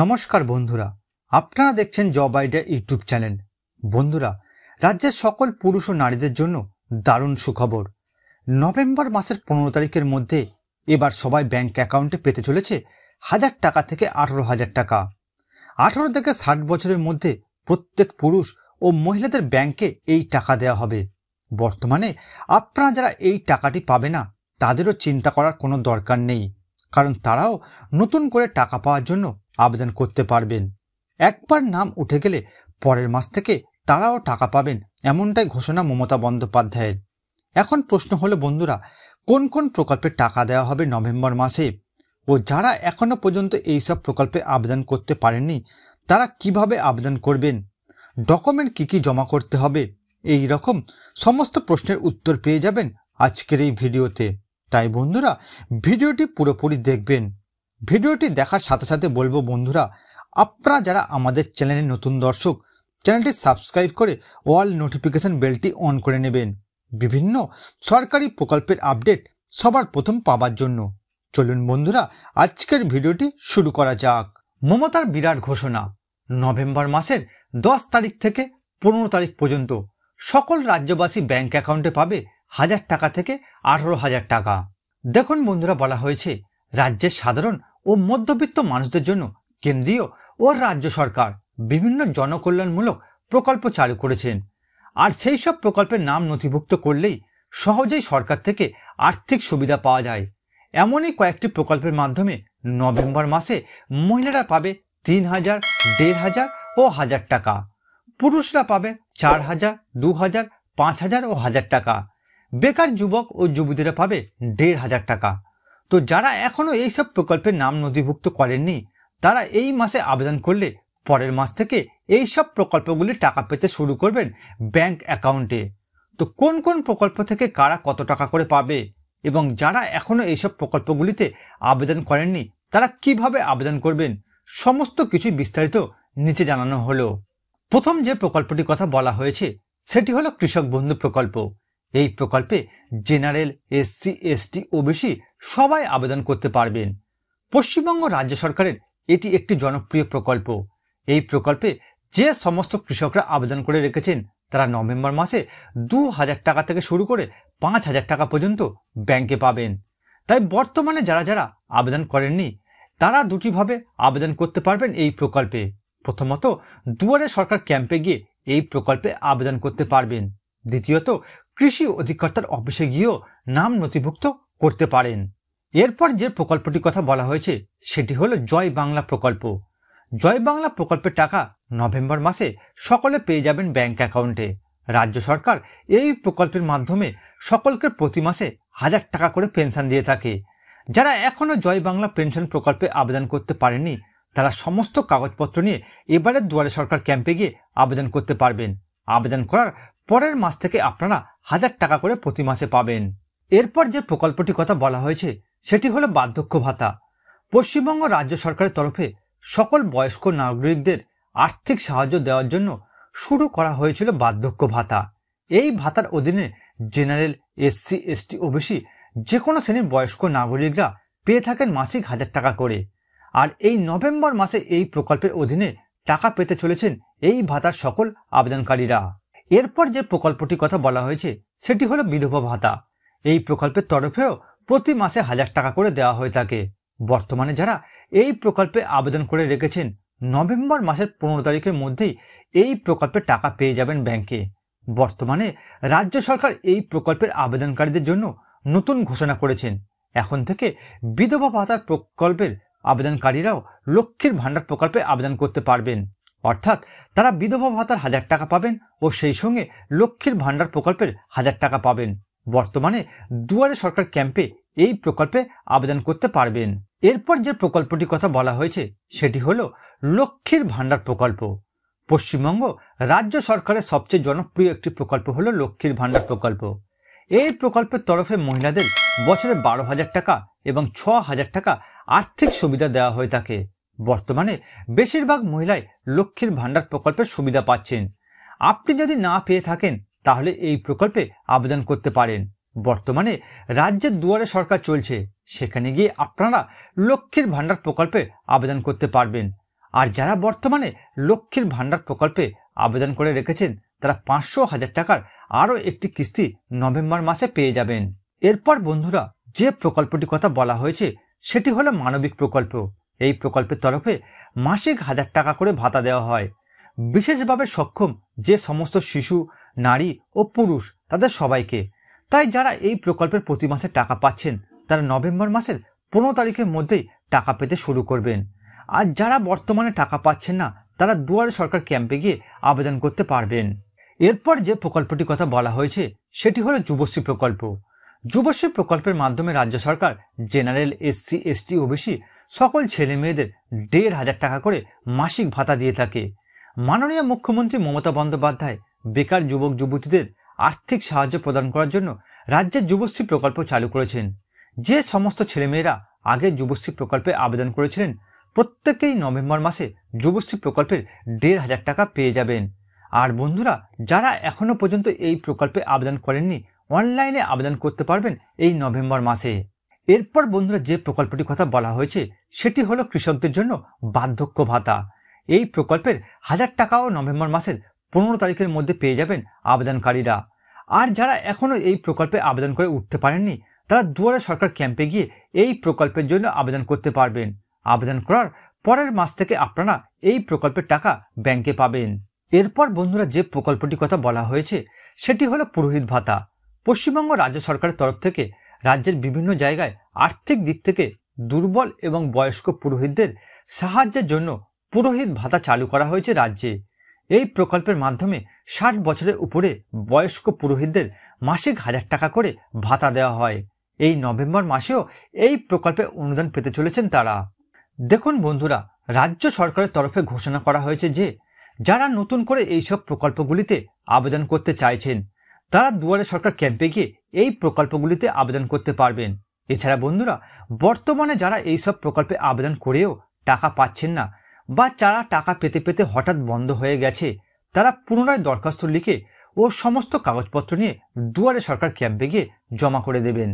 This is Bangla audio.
নমস্কার বন্ধুরা আপনারা দেখছেন জব আইডিয়া ইউটিউব চ্যানেল বন্ধুরা রাজ্যের সকল পুরুষ ও নারীদের জন্য দারুণ সুখবর নভেম্বর মাসের পনেরো তারিখের মধ্যে এবার সবাই ব্যাংক অ্যাকাউন্টে পেতে চলেছে হাজার টাকা থেকে আঠারো হাজার টাকা আঠারো থেকে ষাট বছরের মধ্যে প্রত্যেক পুরুষ ও মহিলাদের ব্যাংকে এই টাকা দেওয়া হবে বর্তমানে আপনারা যারা এই টাকাটি পাবে না তাদেরও চিন্তা করার কোনো দরকার নেই কারণ তারাও নতুন করে টাকা পাওয়ার জন্য আবেদন করতে পারবেন একবার নাম উঠে গেলে পরের মাস থেকে তারাও টাকা পাবেন এমনটাই ঘোষণা মমতা বন্দ্যোপাধ্যায়ের এখন প্রশ্ন হলো বন্ধুরা কোন কোন প্রকল্পে টাকা দেওয়া হবে নভেম্বর মাসে ও যারা এখনও পর্যন্ত এইসব প্রকল্পে আবেদন করতে পারেননি তারা কিভাবে আবেদন করবেন ডকুমেন্ট কি কি জমা করতে হবে এই রকম সমস্ত প্রশ্নের উত্তর পেয়ে যাবেন আজকের এই ভিডিওতে তাই বন্ধুরা ভিডিওটি পুরোপুরি দেখবেন ভিডিওটি দেখার সাথে সাথে বলবো বন্ধুরা আপনারা যারা আমাদের চ্যানেলে নতুন দর্শক চ্যানেলটি সাবস্ক্রাইব করে অল নোটিফিকেশন বেলটি অন করে নেবেন বিভিন্ন সরকারি প্রকল্পের আপডেট সবার প্রথম পাবার জন্য চলুন বন্ধুরা আজকের ভিডিওটি শুরু করা যাক মমতার বিরাট ঘোষণা নভেম্বর মাসের দশ তারিখ থেকে পনেরো তারিখ পর্যন্ত সকল রাজ্যবাসী ব্যাংক অ্যাকাউন্টে পাবে হাজার টাকা থেকে আঠারো হাজার টাকা দেখুন বন্ধুরা বলা হয়েছে রাজ্যের সাধারণ ও মধ্যবিত্ত মানুষদের জন্য কেন্দ্রীয় ও রাজ্য সরকার বিভিন্ন জনকল্যাণমূলক প্রকল্প চালু করেছেন আর সেই সব প্রকল্পের নাম নথিভুক্ত করলেই সহজেই সরকার থেকে আর্থিক সুবিধা পাওয়া যায় এমনই কয়েকটি প্রকল্পের মাধ্যমে নভেম্বর মাসে মহিলারা পাবে তিন হাজার দেড় হাজার ও হাজার টাকা পুরুষরা পাবে চার হাজার দু হাজার পাঁচ হাজার ও হাজার টাকা বেকার যুবক ও যুবতীরা পাবে দেড় হাজার টাকা তো যারা এখনও এইসব প্রকল্পের নাম নথিভুক্ত করেননি তারা এই মাসে আবেদন করলে পরের মাস থেকে এই সব প্রকল্পগুলি টাকা পেতে শুরু করবেন ব্যাংক অ্যাকাউন্টে তো কোন কোন প্রকল্প থেকে কারা কত টাকা করে পাবে এবং যারা এখনও এইসব প্রকল্পগুলিতে আবেদন করেননি তারা কিভাবে আবেদন করবেন সমস্ত কিছু বিস্তারিত নিচে জানানো হলো প্রথম যে প্রকল্পটির কথা বলা হয়েছে সেটি হলো কৃষক বন্ধু প্রকল্প এই প্রকল্পে জেনারেল এসসি এসটি ওবিসি সবাই আবেদন করতে পারবেন পশ্চিমবঙ্গ রাজ্য সরকারের এটি একটি জনপ্রিয় প্রকল্প এই প্রকল্পে যে সমস্ত কৃষকরা আবেদন করে রেখেছেন তারা নভেম্বর মাসে দু হাজার টাকা থেকে শুরু করে পাঁচ হাজার টাকা পর্যন্ত ব্যাংকে পাবেন তাই বর্তমানে যারা যারা আবেদন করেননি তারা দুটিভাবে আবেদন করতে পারবেন এই প্রকল্পে প্রথমত দুয়ারে সরকার ক্যাম্পে গিয়ে এই প্রকল্পে আবেদন করতে পারবেন দ্বিতীয়ত কৃষি অধিকর্তার অফিসে গিয়েও নাম নথিভুক্ত করতে পারেন এরপর যে প্রকল্পটির কথা বলা হয়েছে সেটি হলো জয় বাংলা প্রকল্প জয় বাংলা প্রকল্পের টাকা নভেম্বর মাসে সকলে পেয়ে যাবেন ব্যাংক অ্যাকাউন্টে রাজ্য সরকার এই প্রকল্পের মাধ্যমে সকলকে প্রতি মাসে হাজার টাকা করে পেনশন দিয়ে থাকে যারা এখনও জয় বাংলা পেনশন প্রকল্পে আবেদন করতে পারেনি তারা সমস্ত কাগজপত্র নিয়ে এবারের দুয়ারে সরকার ক্যাম্পে গিয়ে আবেদন করতে পারবেন আবেদন করার পরের মাস থেকে আপনারা হাজার টাকা করে প্রতি মাসে পাবেন এরপর যে প্রকল্পটি কথা বলা হয়েছে সেটি হলো বার্ধক্য ভাতা পশ্চিমবঙ্গ রাজ্য সরকারের তরফে সকল বয়স্ক নাগরিকদের আর্থিক সাহায্য দেওয়ার জন্য শুরু করা হয়েছিল বার্ধক্য ভাতা এই ভাতার অধীনে জেনারেল এসসি এসটি ওবিসি যে কোনো শ্রেণীর বয়স্ক নাগরিকরা পেয়ে থাকেন মাসিক হাজার টাকা করে আর এই নভেম্বর মাসে এই প্রকল্পের অধীনে টাকা পেতে চলেছেন এই ভাতার সকল আবেদনকারীরা এরপর যে প্রকল্পটির কথা বলা হয়েছে সেটি হলো বিধবা ভাতা এই প্রকল্পের তরফেও প্রতি মাসে হাজার টাকা করে দেওয়া হয়ে থাকে বর্তমানে যারা এই প্রকল্পে আবেদন করে রেখেছেন নভেম্বর মাসের পনেরো তারিখের মধ্যেই এই প্রকল্পে টাকা পেয়ে যাবেন ব্যাংকে বর্তমানে রাজ্য সরকার এই প্রকল্পের আবেদনকারীদের জন্য নতুন ঘোষণা করেছেন এখন থেকে বিধবা ভাতার প্রকল্পের আবেদনকারীরাও লক্ষ্মীর ভাণ্ডার প্রকল্পে আবেদন করতে পারবেন অর্থাৎ তারা বিধবা ভাতার হাজার টাকা পাবেন ও সেই সঙ্গে লক্ষ্মীর ভাণ্ডার প্রকল্পের হাজার টাকা পাবেন বর্তমানে দুয়ারে সরকার ক্যাম্পে এই প্রকল্পে আবেদন করতে পারবেন এরপর যে প্রকল্পটির কথা বলা হয়েছে সেটি হল লক্ষ্মীর ভাণ্ডার প্রকল্প পশ্চিমবঙ্গ রাজ্য সরকারের সবচেয়ে জনপ্রিয় একটি প্রকল্প হল লক্ষ্মীর ভাণ্ডার প্রকল্প এই প্রকল্পের তরফে মহিলাদের বছরে বারো হাজার টাকা এবং ছ হাজার টাকা আর্থিক সুবিধা দেওয়া হয়ে থাকে বর্তমানে বেশিরভাগ মহিলাই লক্ষ্মীর ভাণ্ডার প্রকল্পের সুবিধা পাচ্ছেন আপনি যদি না পেয়ে থাকেন তাহলে এই প্রকল্পে আবেদন করতে পারেন বর্তমানে রাজ্যের দুয়ারে সরকার চলছে সেখানে গিয়ে আপনারা লক্ষ্মীর ভাণ্ডার প্রকল্পে আবেদন করতে পারবেন আর যারা বর্তমানে লক্ষ্মীর ভাণ্ডার প্রকল্পে আবেদন করে রেখেছেন তারা পাঁচশো হাজার টাকার আরও একটি কিস্তি নভেম্বর মাসে পেয়ে যাবেন এরপর বন্ধুরা যে প্রকল্পটি কথা বলা হয়েছে সেটি হলো মানবিক প্রকল্প এই প্রকল্পের তরফে মাসিক হাজার টাকা করে ভাতা দেওয়া হয় বিশেষভাবে সক্ষম যে সমস্ত শিশু নারী ও পুরুষ তাদের সবাইকে তাই যারা এই প্রকল্পের প্রতি মাসে টাকা পাচ্ছেন তারা নভেম্বর মাসের পনেরো তারিখের মধ্যেই টাকা পেতে শুরু করবেন আর যারা বর্তমানে টাকা পাচ্ছেন না তারা দুয়ারে সরকার ক্যাম্পে গিয়ে আবেদন করতে পারবেন এরপর যে প্রকল্পটির কথা বলা হয়েছে সেটি হলো যুবশ্রী প্রকল্প যুবশ্রী প্রকল্পের মাধ্যমে রাজ্য সরকার জেনারেল এসসি এসটি ওবিসি সকল ছেলে মেয়েদের দেড় হাজার টাকা করে মাসিক ভাতা দিয়ে থাকে মাননীয় মুখ্যমন্ত্রী মমতা বন্দ্যোপাধ্যায় বেকার যুবক যুবতীদের আর্থিক সাহায্য প্রদান করার জন্য রাজ্যের যুবশ্রী প্রকল্প চালু করেছেন যে সমস্ত ছেলেমেয়েরা আগে যুবশ্রী প্রকল্পে আবেদন করেছিলেন প্রত্যেকেই নভেম্বর মাসে যুবশ্রী প্রকল্পের দেড় হাজার টাকা পেয়ে যাবেন আর বন্ধুরা যারা এখনও পর্যন্ত এই প্রকল্পে আবেদন করেননি অনলাইনে আবেদন করতে পারবেন এই নভেম্বর মাসে এরপর বন্ধুরা যে প্রকল্পটির কথা বলা হয়েছে সেটি হলো কৃষকদের জন্য বার্ধক্য ভাতা এই প্রকল্পের হাজার টাকাও নভেম্বর মাসের পনেরো তারিখের মধ্যে পেয়ে যাবেন আবেদনকারীরা আর যারা এখনও এই প্রকল্পে আবেদন করে উঠতে পারেননি তারা দুয়ারে সরকার ক্যাম্পে গিয়ে এই প্রকল্পের জন্য আবেদন করতে পারবেন আবেদন করার পরের মাস থেকে আপনারা এই প্রকল্পের টাকা ব্যাংকে পাবেন এরপর বন্ধুরা যে প্রকল্পটির কথা বলা হয়েছে সেটি হলো পুরোহিত ভাতা পশ্চিমবঙ্গ রাজ্য সরকারের তরফ থেকে রাজ্যের বিভিন্ন জায়গায় আর্থিক দিক থেকে দুর্বল এবং বয়স্ক পুরোহিতদের সাহায্যের জন্য পুরোহিত ভাতা চালু করা হয়েছে রাজ্যে এই প্রকল্পের মাধ্যমে ষাট বছরের উপরে বয়স্ক পুরোহিতদের মাসিক হাজার টাকা করে ভাতা দেওয়া হয় এই নভেম্বর মাসেও এই প্রকল্পে অনুদান পেতে চলেছেন তারা দেখুন বন্ধুরা রাজ্য সরকারের তরফে ঘোষণা করা হয়েছে যে যারা নতুন করে এইসব প্রকল্পগুলিতে আবেদন করতে চাইছেন তারা দুয়ারে সরকার ক্যাম্পে গিয়ে এই প্রকল্পগুলিতে আবেদন করতে পারবেন এছাড়া বন্ধুরা বর্তমানে যারা এইসব প্রকল্পে আবেদন করেও টাকা পাচ্ছেন না বা যারা টাকা পেতে পেতে হঠাৎ বন্ধ হয়ে গেছে তারা পুনরায় দরখাস্ত লিখে ও সমস্ত কাগজপত্র নিয়ে দুয়ারে সরকার ক্যাম্পে গিয়ে জমা করে দেবেন